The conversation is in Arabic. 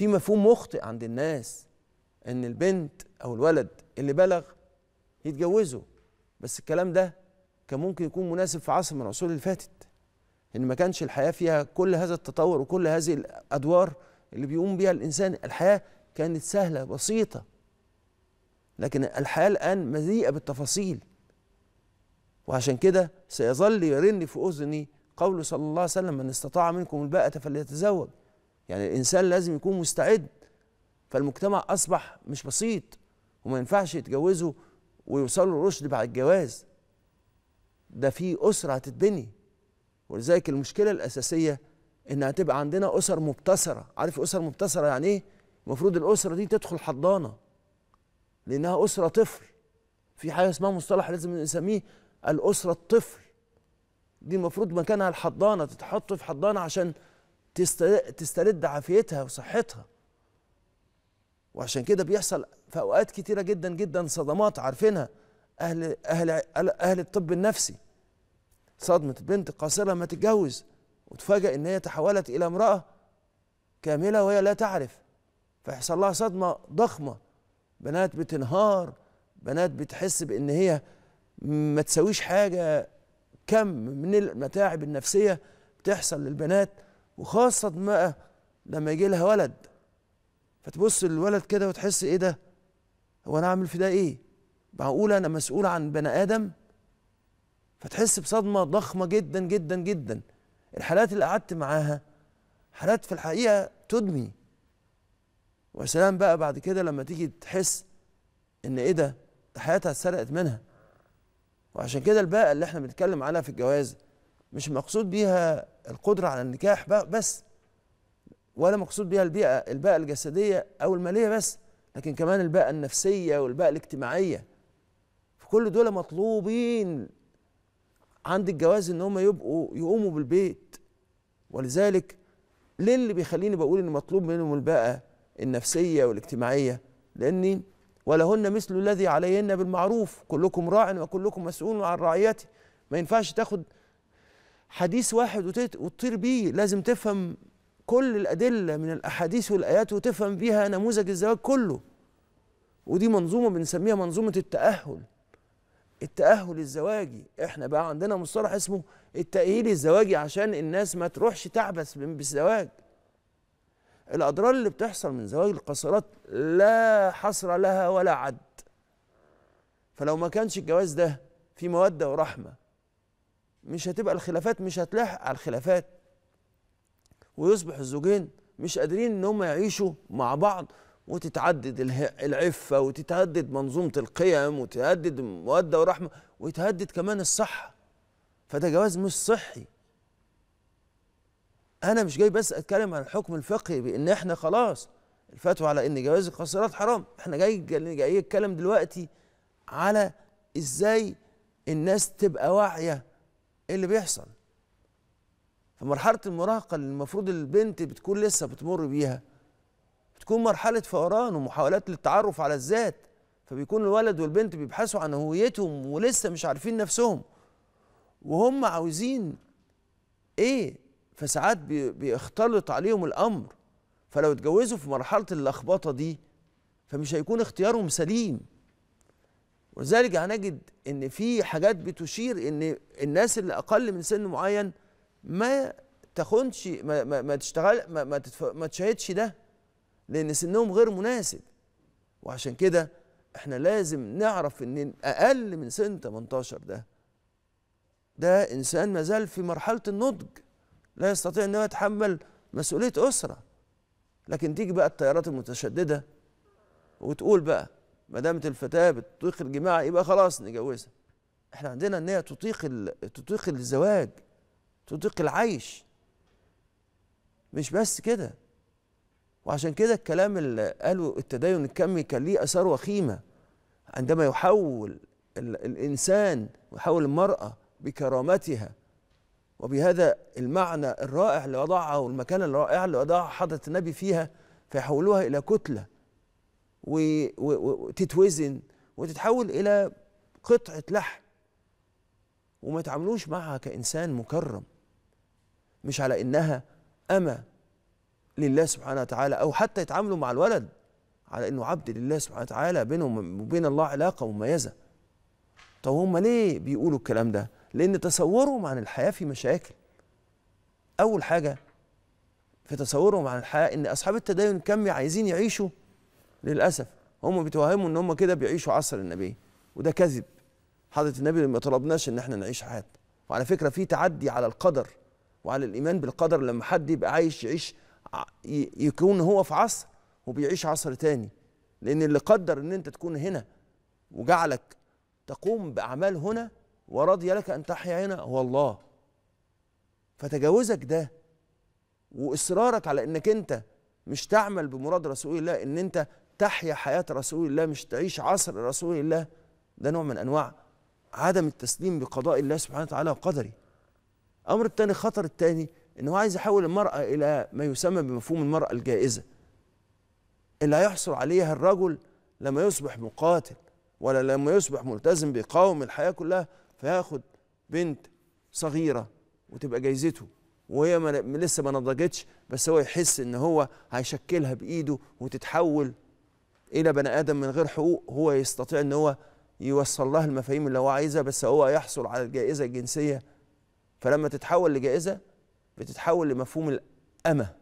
في مفهوم مخطئ عند الناس ان البنت او الولد اللي بلغ يتجوزوا بس الكلام ده كان ممكن يكون مناسب في عصر من العصور اللي فاتت ان ما كانش الحياه فيها كل هذا التطور وكل هذه الادوار اللي بيقوم بيها الانسان الحياه كانت سهله بسيطه لكن الحياه الان مليئه بالتفاصيل وعشان كده سيظل يرن في اذني قوله صلى الله عليه وسلم من استطاع منكم الباءة فليتزوج يعني الانسان لازم يكون مستعد فالمجتمع اصبح مش بسيط وما ينفعش يتجوزوا ويوصلوا رشد بعد الجواز ده في اسره هتتبني ولذلك المشكله الاساسيه ان هتبقى عندنا اسر مبتسره عارف اسر مبتسره يعني ايه المفروض الاسره دي تدخل حضانه لانها اسره طفل في حاجه اسمها مصطلح لازم نسميه الاسره الطفل دي المفروض مكانها الحضانه تتحط في حضانه عشان تسترد عافيتها وصحتها وعشان كده بيحصل في اوقات كتيره جدا جدا صدمات عارفينها اهل اهل اهل الطب النفسي صدمه بنت قاصره ما تتجوز وتفاجئ ان هي تحولت الى امراه كامله وهي لا تعرف فيحصل لها صدمه ضخمه بنات بتنهار بنات بتحس بان هي ما تسويش حاجه كم من المتاعب النفسيه بتحصل للبنات وخاصة بقى لما يجي لها ولد فتبص للولد كده وتحس ايه ده هو انا عامل في ده ايه معقولة انا مسؤول عن بني ادم فتحس بصدمة ضخمة جدا جدا جدا الحالات اللي قعدت معاها حالات في الحقيقة تدمي وسلام بقى بعد كده لما تيجي تحس ان ايه ده حياتها اتسرقت منها وعشان كده الباقة اللي احنا بنتكلم عنها في الجواز مش مقصود بيها القدرة على النكاح بس ولا مقصود بها البيئة الباء الجسدية أو المالية بس لكن كمان الباء النفسية والباء الاجتماعية فكل دول مطلوبين عند الجواز ان هم يبقوا يقوموا بالبيت ولذلك ليه اللي بيخليني بقول ان مطلوب منهم الباءة النفسية والاجتماعية لاني ولهن مثل الذي عليهن بالمعروف كلكم راع وكلكم مسؤول عن رعيته ما ينفعش تاخد حديث واحد وتطير بيه لازم تفهم كل الأدلة من الأحاديث والآيات وتفهم بيها نموذج الزواج كله ودي منظومة بنسميها منظومة التأهل التأهل الزواجي احنا بقى عندنا مصطلح اسمه التأهيل الزواجي عشان الناس ما تروحش تعبس بالزواج الأضرار اللي بتحصل من زواج القاصرات لا حصر لها ولا عد فلو ما كانش الجواز ده في مودة ورحمة مش هتبقى الخلافات مش هتلاحق على الخلافات ويصبح الزوجين مش قادرين ان هم يعيشوا مع بعض وتتعدد العفه وتتعدد منظومه القيم وتتعدد الموده ورحمه ويتهدد كمان الصحه فده جواز مش صحي انا مش جاي بس اتكلم عن الحكم الفقهي بان احنا خلاص الفتوى على ان جواز القاصرات حرام احنا جاي جاي اتكلم دلوقتي على ازاي الناس تبقى واعيه ايه اللي بيحصل في مرحله المراهقه اللي المفروض البنت بتكون لسه بتمر بيها بتكون مرحله فوران ومحاولات للتعرف على الذات فبيكون الولد والبنت بيبحثوا عن هويتهم ولسه مش عارفين نفسهم وهم عاوزين ايه فساعات بيختلط عليهم الامر فلو اتجوزوا في مرحله اللخبطه دي فمش هيكون اختيارهم سليم ولذلك هنجد ان في حاجات بتشير ان الناس اللي اقل من سن معين ما تاخدش ما, ما, ما تشتغل ما, ما, تتف... ما تشاهدش ده لان سنهم غير مناسب وعشان كده احنا لازم نعرف ان اقل من سن 18 ده ده انسان ما زال في مرحله النضج لا يستطيع ان هو يتحمل مسؤوليه اسره لكن تيجي بقى التيارات المتشدده وتقول بقى ما دامت الفتاه بتطيق الجماع يبقى خلاص نجوزها احنا عندنا ان هي تطيق تطيق الزواج تطيق العيش مش بس كده وعشان كده الكلام اللي قالوا التدين الكمي كان ليه اثار وخيمه عندما يحول الانسان ويحول المراه بكرامتها وبهذا المعنى الرائع اللي وضعه والمكانه الرائعه اللي وضعها حضره النبي فيها فيحولوها الى كتله وتتوزن وتتحول إلى قطعة لحم وما تعاملوش معها كإنسان مكرم مش على إنها اما لله سبحانه وتعالى أو حتى يتعاملوا مع الولد على إنه عبد لله سبحانه وتعالى بينهم وبين الله علاقة مميزة طب هم ليه بيقولوا الكلام ده؟ لأن تصورهم عن الحياة في مشاكل أول حاجة في تصورهم عن الحياة إن أصحاب التدين كم عايزين يعيشوا للاسف هم بيتوهموا ان هم كده بيعيشوا عصر النبي وده كذب حضره النبي ما طلبناش ان احنا نعيش حياتنا وعلى فكره في تعدي على القدر وعلى الايمان بالقدر لما حد يبقى عايش يعيش يكون هو في عصر وبيعيش عصر تاني لان اللي قدر ان انت تكون هنا وجعلك تقوم باعمال هنا ورضي لك ان تحيا هنا هو الله فتجاوزك ده واصرارك على انك انت مش تعمل بمراد رسول الله ان انت تحيا حياة رسول الله مش تعيش عصر رسول الله ده نوع من أنواع عدم التسليم بقضاء الله سبحانه وتعالى وقدره أمر التاني خطر التاني أنه عايز يحول المرأة إلى ما يسمى بمفهوم المرأة الجائزة اللي هيحصل عليها الرجل لما يصبح مقاتل ولا لما يصبح ملتزم بقوم الحياة كلها فياخد بنت صغيرة وتبقى جايزته وهي ما لسه ما نضجتش بس هو يحس ان هو هيشكلها بايده وتتحول الى بني ادم من غير حقوق هو يستطيع ان هو يوصل لها المفاهيم اللي هو عايزها بس هو يحصل على الجائزه الجنسيه فلما تتحول لجائزه بتتحول لمفهوم الأمة